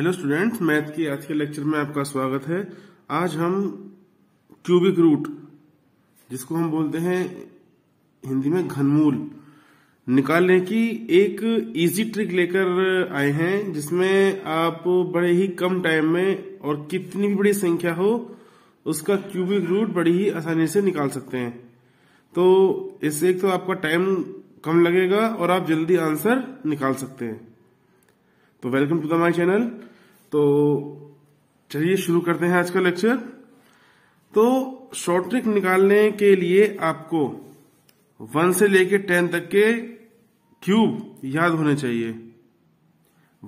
hello students math की आज के लेक्चर में आपका स्वागत है आज हम क्यूबिक रूट जिसको हम बोलते हैं हिंदी में घनमूल निकालने की एक इजी ट्रिक लेकर आए हैं जिसमें आप बड़े ही कम टाइम में और कितनी भी बड़ी संख्या हो उसका क्यूबिक रूट बड़ी ही आसानी से निकाल सकते हैं तो इससे एक तो आपका टाइम कम लगेगा और आप जल्दी आंसर निकाल सकते हैं तो welcome to the my channel तो चलिए शुरू करते हैं आज का लेक्चर तो शॉर्ट ट्रिक निकालने के लिए आपको वन से लेके टेन तक के क्यूब याद होने चाहिए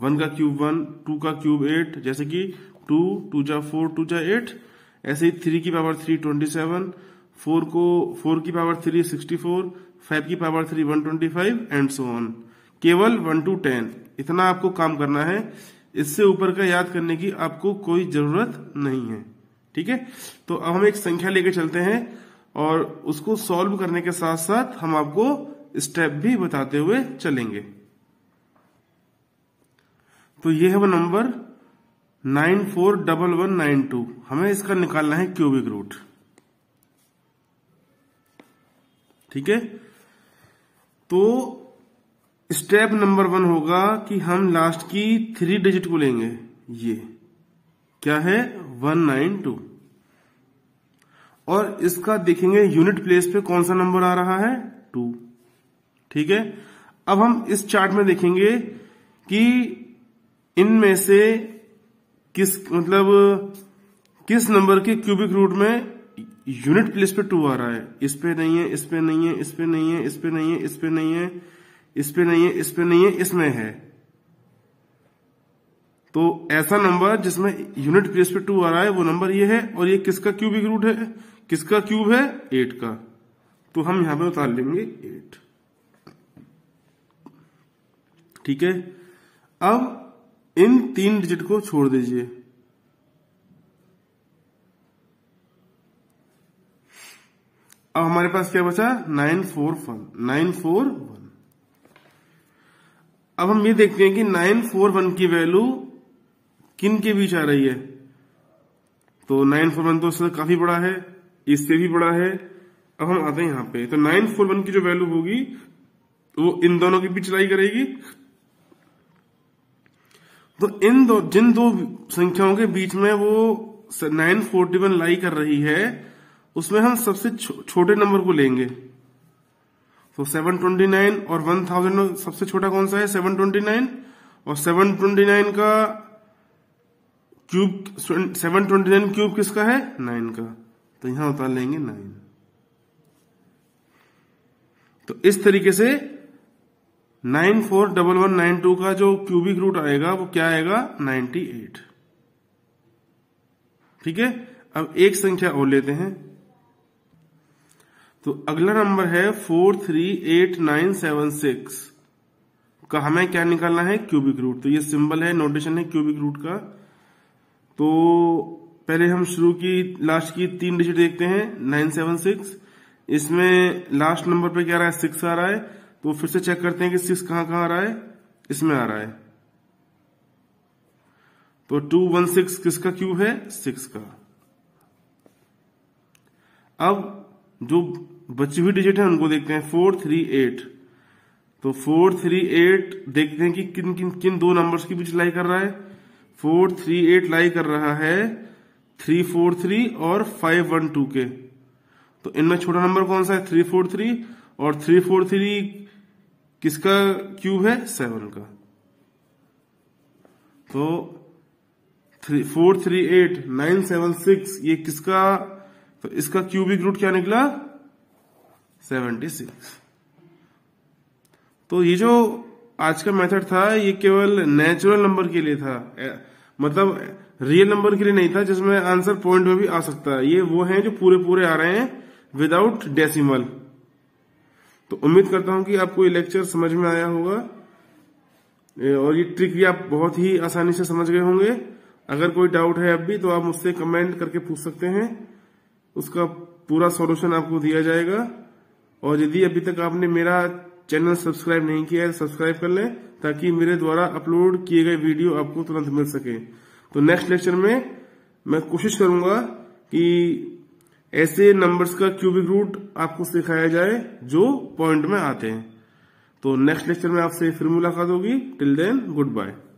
वन का क्यूब वन टू का क्यूब एट जैसे कि टू टू जा फोर टू जा एट ऐसे ही थ्री की power three twenty seven four को फोर की power three sixty four five की power three one twenty five and so on केवल वन टू टेन इतना आपको काम करना है इससे ऊपर का याद करने की आपको कोई जरूरत नहीं है ठीक है तो अब हम एक संख्या लेके चलते हैं और उसको सॉल्व करने के साथ साथ हम आपको स्टेप भी बताते हुए चलेंगे तो ये है वो number nine four double one nine two हमें इसका निकालना है क्यूबिक रूट ठीक है तो स्टेप नंबर वन होगा कि हम लास्ट की थ्री डिजिट को लेंगे ये क्या है वन नाइन टू और इसका देखेंगे यूनिट प्लेस पे कौन सा नंबर आ रहा है टू ठीक है अब हम इस चार्ट में देखेंगे कि इनमें से किस मतलब किस नंबर के क्यूबिक रूट में यूनिट प्लेस पे टू आ रहा है इस पे नहीं है इस पे नहीं है इस पे नहीं है इस पे नहीं है इस पे नहीं है इस पे नहीं है इस पे नहीं है इस पे नहीं है इसमें है तो ऐसा नंबर जिसमें यूनिट प्लेस पे टू आ रहा है वो नंबर ये है और ये किसका क्यूबिक रूट है किसका क्यूब है एट का तो हम यहां पे उतार लेंगे एट ठीक है अब इन तीन डिजिट को छोड़ दीजिए अब हमारे पास क्या बचा nine four one nine four one अब हम ये देखते हैं कि नाइन फोर वन की वैल्यू किन के बीच आ रही है तो नाइन फोर वन तो इससे काफी बड़ा है इससे भी बड़ा है अब हम आते हैं यहां पे तो नाइन फोर वन की जो वैल्यू होगी वो इन दोनों के बीच लाई करेगी तो इन दो जिन दो संख्याओं के बीच में वो नाइन फोर्टी वन लाई कर रही है उसमें हम सबसे छो, छोटे नंबर को लेंगे तो नाइन और वन थाउजेंड में सबसे छोटा कौन सा है सेवन ट्वेंटी नाइन और सेवन ट्वेंटी नाइन का cube seven twenty nine cube किसका है नाइन का तो यहां उतार लेंगे नाइन तो इस तरीके से nine four double one nine two का जो क्यूबिक रूट आएगा वो क्या आएगा नाइनटी एट ठीक है अब एक संख्या और लेते हैं तो अगला नंबर है four three eight nine seven six का हमें क्या निकालना है क्यूबिक रूट तो ये सिंबल है नोटेशन है क्यूबिक रूट का तो पहले हम शुरू की लास्ट की तीन डिजिट देखते हैं नाइन सेवन सिक्स इसमें लास्ट नंबर पे क्या आ रहा है सिक्स आ रहा है तो फिर से चेक करते हैं कि सिक्स कहां कहाँ आ रहा है इसमें आ रहा है तो टू वन सिक्स किसका क्यूब है सिक्स का अब जो बची हुई डिजिट है उनको देखते हैं फोर थ्री एट तो फोर थ्री एट देखते हैं कि किन किन किन दो नंबर्स के बीच लाई कर रहा है फोर थ्री एट लाई कर रहा है थ्री फोर थ्री और फाइव वन टू के तो इनमें छोटा नंबर कौन सा है थ्री फोर थ्री और थ्री फोर थ्री किसका क्यूब है सेवन का तो three four three eight nine seven six ये किसका तो इसका क्यूबिक रूट क्या निकला 76 तो ये जो आज का मेथड था ये केवल नेचुरल नंबर के लिए था मतलब रियल नंबर के लिए नहीं था जिसमें आंसर पॉइंट में भी आ सकता है ये वो है जो पूरे पूरे आ रहे हैं विदाउट डेसिमल तो उम्मीद करता हूं कि आपको ये लेक्चर समझ में आया होगा और ये ट्रिक भी आप बहुत ही आसानी से समझ गए होंगे अगर कोई डाउट है अब भी तो आप मुझसे कमेंट करके पूछ सकते हैं उसका पूरा सॉल्यूशन आपको दिया जाएगा और यदि अभी तक आपने मेरा चैनल सब्सक्राइब नहीं किया है सब्सक्राइब कर लें ताकि मेरे द्वारा अपलोड किए गए वीडियो आपको तुरंत मिल सके तो नेक्स्ट लेक्चर में मैं कोशिश करूंगा कि ऐसे नंबर्स का क्यूबिक रूट आपको सिखाया जाए जो पॉइंट में आते हैं तो नेक्स्ट लेक्चर में आपसे फिर मुलाकात होगी टिल देन गुड बाय